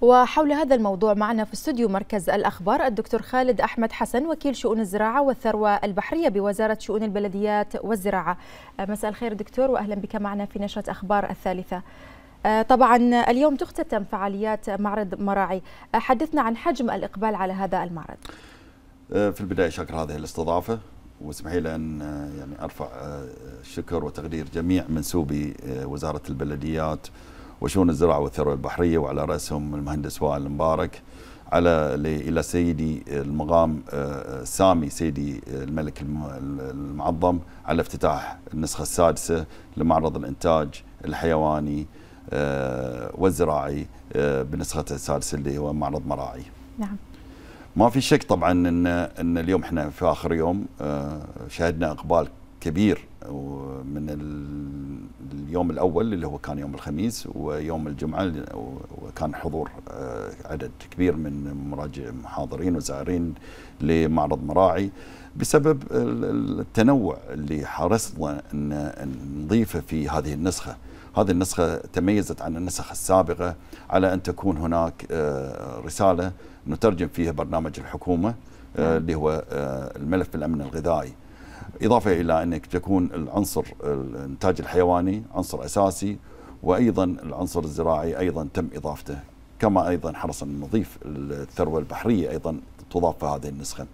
وحول هذا الموضوع معنا في استوديو مركز الأخبار الدكتور خالد أحمد حسن وكيل شؤون الزراعة والثروة البحرية بوزارة شؤون البلديات والزراعة آه، مساء الخير دكتور وأهلا بك معنا في نشرة أخبار الثالثة آه، طبعا اليوم تختتم فعاليات معرض مراعي آه، حدثنا عن حجم الإقبال على هذا المعرض في البداية شكر هذه الاستضافة واسمحي لي ان يعني ارفع الشكر وتقدير جميع منسوبي وزاره البلديات وشؤون الزراعه والثروه البحريه وعلى راسهم المهندس وائل المبارك على الى سيدي المقام آه، سامي سيدي الملك المعظم على افتتاح النسخه السادسه لمعرض الانتاج الحيواني آه، والزراعي آه، بنسخته السادسه اللي هو معرض مراعي. نعم. ما في شك طبعا ان ان اليوم احنا في اخر يوم شهدنا اقبال كبير من اليوم الأول اللي هو كان يوم الخميس ويوم الجمعة وكان حضور آه، عدد كبير من مراجع محاضرين وزائرين لمعرض مراعي بسبب التنوع اللي حرصنا أن نضيفه في هذه النسخة هذه النسخة تميزت عن النسخ السابقة على أن تكون هناك آه، رسالة نترجم فيها برنامج الحكومة آه، نعم. اللي هو الملف الأمن الغذائي إضافة إلى أنك تكون العنصر الإنتاج الحيواني عنصر أساسي وأيضا العنصر الزراعي أيضا تم إضافته كما أيضا حرصا نضيف الثروة البحرية أيضا تضاف في هذه النسخة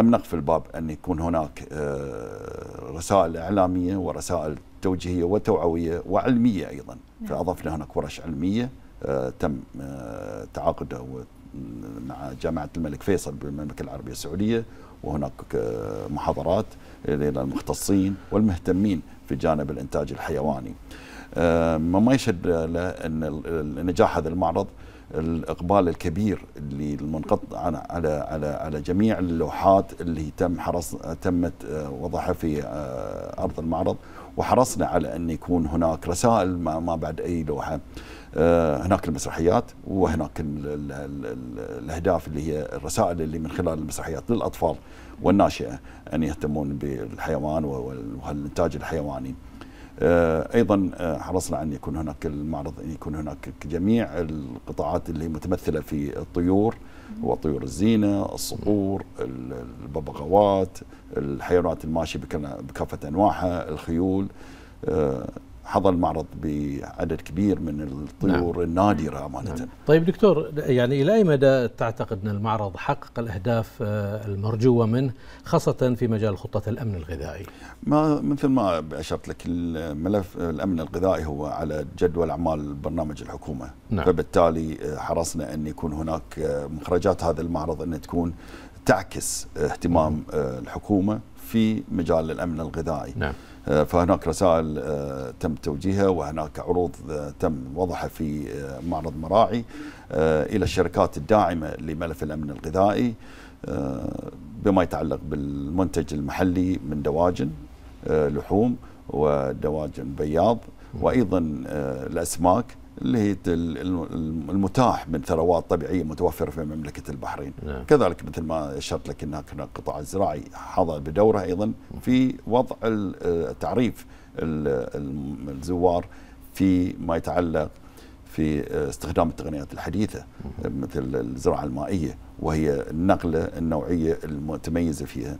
لم نقفل باب أن يكون هناك آه، رسائل إعلامية ورسائل توجيهية وتوعوية وعلمية أيضا نعم. فأضفنا هناك ورش علمية آه، تم آه، تعاقده مع جامعة الملك فيصل بالمملكة العربية السعودية وهناك آه، محاضرات للمختصين والمهتمين في جانب الإنتاج الحيواني آه، ما يشهد له أن نجاح هذا المعرض الاقبال الكبير اللي المنقط على على, على جميع اللوحات اللي تم حرص تمت آه، وضعها في ارض المعرض وحرصنا على أن يكون هناك رسائل ما بعد أي لوحة آه، هناك المسرحيات وهناك الأهداف اللي هي الرسائل اللي من خلال المسرحيات للأطفال والناشئة أن يهتمون بالحيوان والإنتاج الحيواني آه، ايضا آه، حرصنا ان يكون هناك المعرض ان يكون هناك جميع القطاعات اللي متمثله في الطيور وطيور الزينه، الصقور، الببغاوات، الحيوانات الماشيه بكافه انواعها، الخيول آه، حضر المعرض بعدد كبير من الطيور نعم. النادرة أمانة نعم. طيب دكتور يعني إلى أي مدى تعتقد أن المعرض حقق الأهداف آه، المرجوة منه خاصة في مجال خطة الأمن الغذائي ما مثل ما أشرت لك الملف الأمن الغذائي هو على جدول أعمال برنامج الحكومة نعم. فبالتالي آه، حرصنا أن يكون هناك آه، مخرجات هذا المعرض أن تكون تعكس اهتمام نعم. الحكومة في مجال الأمن الغذائي نعم. آه، فهناك رسائل آه، تم توجيهها وهناك عروض آه، تم وضعها في معرض مراعي إلى الشركات الداعمة لملف الأمن الغذائي بما يتعلق بالمنتج المحلي من دواجن لحوم ودواجن بياض وأيضا الأسماك اللي هي المتاح من ثروات طبيعيه متوفره في مملكه البحرين نعم. كذلك مثل ما اشرت لك ان القطاع الزراعي حظى بدوره ايضا في وضع آه، تعريف الزوار في ما يتعلق في استخدام التقنيات الحديثة مثل الزراعة المائية وهي النقلة النوعية المتميزة فيها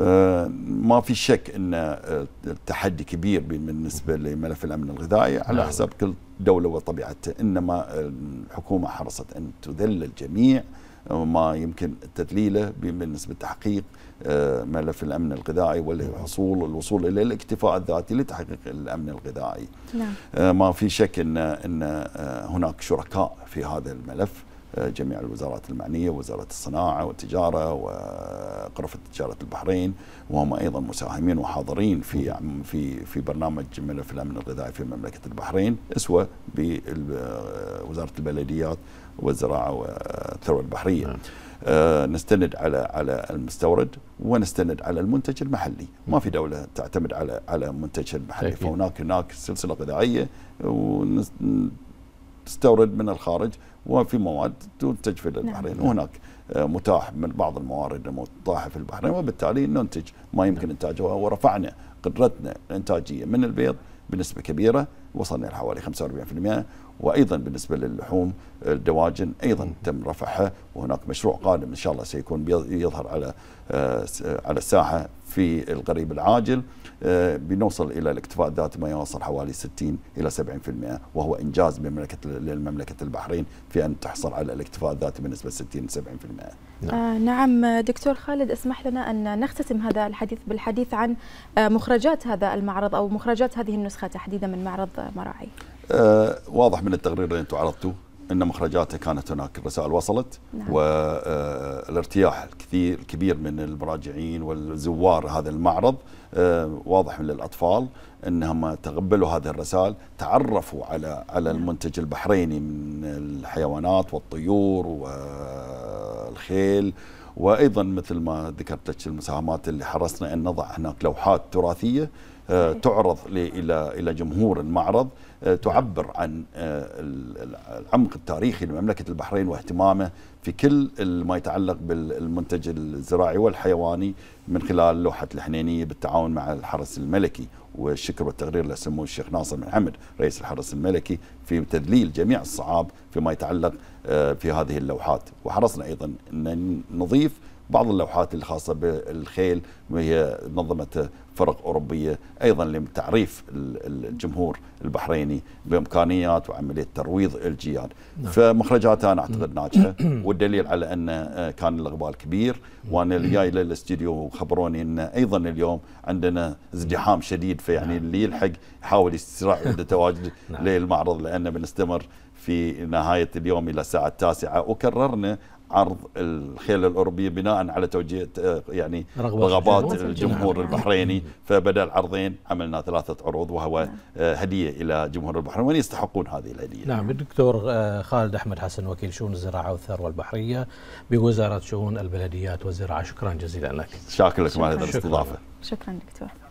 آه، ما في شك أن آه، التحدي كبير بالنسبة لملف الأمن الغذائي على نعم. حسب كل دولة وطبيعتها إنما آه، الحكومة حرصت أن تذلل جميع ما يمكن تدليله بالنسبة لتحقيق آه، ملف الأمن الغذائي والحصول نعم. الوصول إلى الاكتفاء الذاتي لتحقيق الأمن الغذائي نعم. آه، ما في شك أن, أن آه، هناك شركاء في هذا الملف جميع الوزارات المعنية وزارة الصناعة والتجارة وغرفة تجارة البحرين وهم أيضا مساهمين وحاضرين في نعم. في في برنامج ملف الأمن الغذائي في مملكة البحرين أسوة وزاره البلديات والزراعه والثروه البحريه نعم. آه، نستند على على المستورد ونستند على المنتج المحلي ما في دوله تعتمد على على منتج محلي فهناك هناك سلسله غذائيه ونستورد من الخارج وفي مواد تنتج في نعم. البحرين نعم. وهناك آه، متاح من بعض الموارد المتاحه في البحرين وبالتالي ننتج ما يمكن نعم. انتاجه ورفعنا قدرتنا الانتاجيه من البيض بنسبه كبيره وصلنا لحوالي 45% وايضا بالنسبه للحوم الدواجن ايضا تم رفعها وهناك مشروع قادم ان شاء الله سيكون يظهر على آه، على الساحه في القريب العاجل آه، بنوصل الى الاكتفاء الذاتي ما يوصل حوالي 60 الى 70% وهو انجاز لمملكه للمملكه البحرين في ان تحصل على الاكتفاء الذاتي بنسبه 60 70% نعم. آه نعم دكتور خالد اسمح لنا ان نختتم هذا الحديث بالحديث عن آه، مخرجات هذا المعرض او مخرجات هذه النسخه تحديدا من معرض مراعي آه واضح من التقرير اللي انتم عرضتوه ان مخرجاته كانت هناك الرسائل وصلت نعم. والارتياح آه، الكثير الكبير من المراجعين والزوار هذا المعرض آه، واضح من الاطفال انهم تقبلوا هذه الرسائل تعرفوا على على نعم. المنتج البحريني من الحيوانات والطيور والخيل وايضا مثل ما ذكرت المساهمات اللي حرصنا ان نضع هناك لوحات تراثيه آه، تعرض الى الى جمهور المعرض آه، تعبر عن آه، العمق التاريخي لمملكه البحرين واهتمامه في كل ما يتعلق بالمنتج الزراعي والحيواني من خلال لوحه الحنينيه بالتعاون مع الحرس الملكي والشكر والتقرير لسمو الشيخ ناصر بن حمد رئيس الحرس الملكي في تذليل جميع الصعاب فيما يتعلق في هذه اللوحات وحرصنا ايضا ان نضيف بعض اللوحات الخاصة بالخيل وهي منظمة فرق أوروبية أيضا لتعريف الجمهور البحريني بإمكانيات وعملية ترويض الجيال نعم. فمخرجاتها أنا أعتقد ناجحة والدليل على أن آه، كان الإقبال كبير وأنا جاي للاستديو وخبروني أن أيضا اليوم عندنا ازدحام شديد فيعني في نعم. اللي يلحق يحاول يسرع التواجد نعم. للمعرض لان بنستمر في نهاية اليوم إلى الساعة التاسعة وكررنا عرض الخيل الاوروبيه بناء على توجيه آه، يعني رغبات الجمهور نعم. البحريني فبدل عرضين عملنا ثلاثه عروض وهو آه، هديه الى جمهور البحرين وين يستحقون هذه الهديه. نعم الدكتور آه، خالد احمد حسن وكيل شؤون الزراعه والثروه البحريه بوزاره شؤون البلديات والزراعه شكرا جزيلا لك. شاكر لكم على هذه الاستضافه. شكرا دكتور.